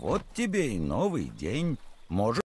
Вот тебе и новый день. может.